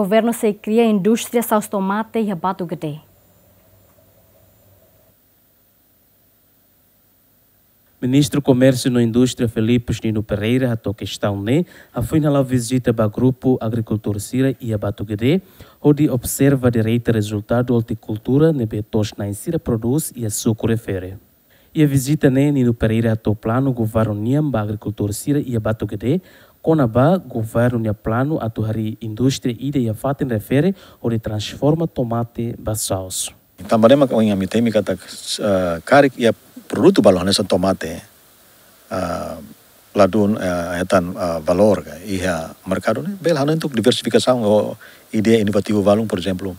Governo se cria indústria saus tomate e abato gede. Ministro do Comércio e Indústria Felipe Nino Pereira a toque questão né a final visita para grupo agricultor Sira e Abatugede onde observa direito resultado da horticultura ne betos na Sira produz e a suco refere. E a visita né Nino Pereira a to plano governo Niam para agricultor Sira e Abatugede ba governo nia plano atu hari industri ide ia fatin refere ori transforma tomate ba sauce. Tamarema ka oinga temi kata karik ia produtu balone sa tomate ladun hetan valor ka iha mercado ne bel hanen untuk diversifikasi, o ide inovativo valum por exemplo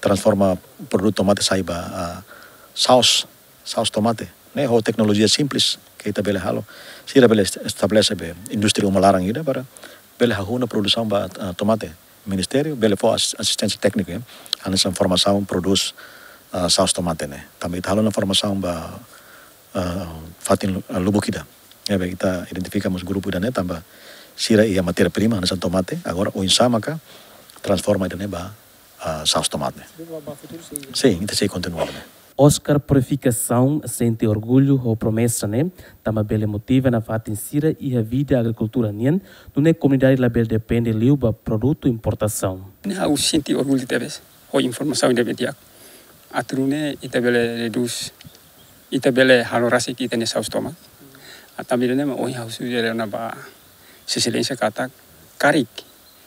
transforma produtu tomate saiba saus saus tomate Nee, hoge technologie is simples. Kijk dat willen halen. Zie dat willen establecer bij industrie om larang hier, maar willen gewoon produceren van tomaten. Ministerio willen voor assistentie techniek, eh? anders informatie produce uh, saus tomate, né? Também halen informatie ba fatin lubukida. Ya, e kita identificamos grupo dan tambah sira ia materia prima, anders tomate. Agora o insama transforma dan ba uh, saus tomate. Sim, então se continua, Oscar Purificação sente orgulho ou promessa, né? Tama tá bela motiva na fata sira e a vida a agricultura nien, né? não é né, comunidade label depende liuba produto importação. Não, eu senti orgulho de vez, ou informação de vez, atrune tabele reduz, itabele halorasi kita ne estômago. tomat. Atamire ne né, ma oi hausu jere na ba sesilensia katak karik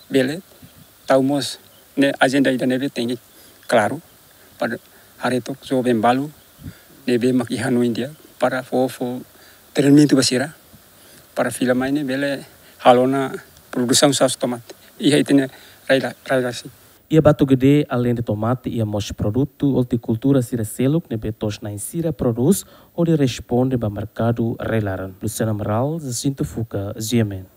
bele taumos ne agenda ida nebe tem claro para aretok so bem balu lebe makihanu india para fofo, fo termin tu basira para film ini bele halona produção saus tomate ia itene raila raila si ia batu gede além de tomate ia mos produto horticultura sira seluk nebe tos na insira produz onde responde ba mercado relaran moral, Amaral, Jacinto Fuca, Ziemen.